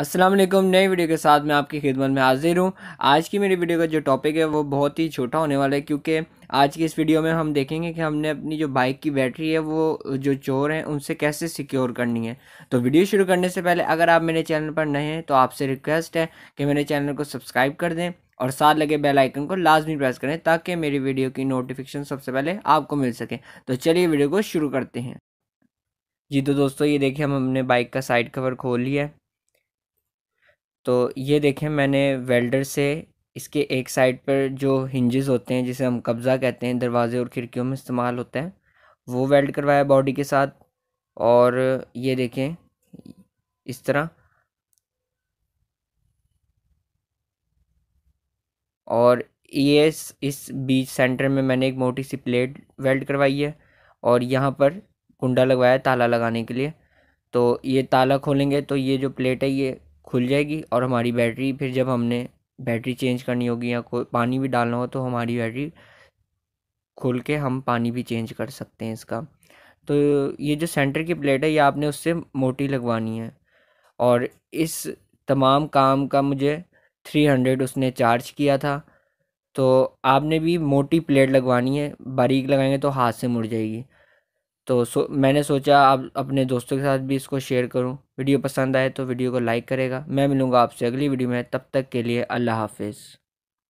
असलम नई वीडियो के साथ मैं आपकी खिदमत में हाजिर हूँ आज की मेरी वीडियो का जो टॉपिक है वो बहुत ही छोटा होने वाला है क्योंकि आज की इस वीडियो में हम देखेंगे कि हमने अपनी जो बाइक की बैटरी है वो जो चोर हैं उनसे कैसे सिक्योर करनी है तो वीडियो शुरू करने से पहले अगर आप मेरे चैनल पर नए हैं तो आपसे रिक्वेस्ट है कि मेरे चैनल को सब्सक्राइब कर दें और साथ लगे बेल आइकन को लाजमी प्रेस करें ताकि मेरी वीडियो की नोटिफिकेशन सबसे पहले आपको मिल सके तो चलिए वीडियो को शुरू करते हैं जी तो दोस्तों ये देखिए हम अपने बाइक का साइड कवर खोल लिया है तो ये देखें मैंने वेल्डर से इसके एक साइड पर जो हिंजेस होते हैं जिसे हम कब्ज़ा कहते हैं दरवाज़े और खिड़कियों में इस्तेमाल होता है वो वेल्ड करवाया बॉडी के साथ और ये देखें इस तरह और ये इस, इस बीच सेंटर में मैंने एक मोटी सी प्लेट वेल्ड करवाई है और यहाँ पर कुंडा लगवाया ताला लगाने के लिए तो ये ताला खोलेंगे तो ये जो प्लेट है ये खुल जाएगी और हमारी बैटरी फिर जब हमने बैटरी चेंज करनी होगी या कोई पानी भी डालना हो तो हमारी बैटरी खोल के हम पानी भी चेंज कर सकते हैं इसका तो ये जो सेंटर की प्लेट है ये आपने उससे मोटी लगवानी है और इस तमाम काम का मुझे थ्री हंड्रेड उसने चार्ज किया था तो आपने भी मोटी प्लेट लगवानी है बारीक लगाएंगे तो हाथ से मुड़ जाएगी तो सो मैंने सोचा आप अपने दोस्तों के साथ भी इसको शेयर करूं वीडियो पसंद आए तो वीडियो को लाइक करेगा मैं मिलूंगा आपसे अगली वीडियो में तब तक के लिए अल्लाह हाफिज़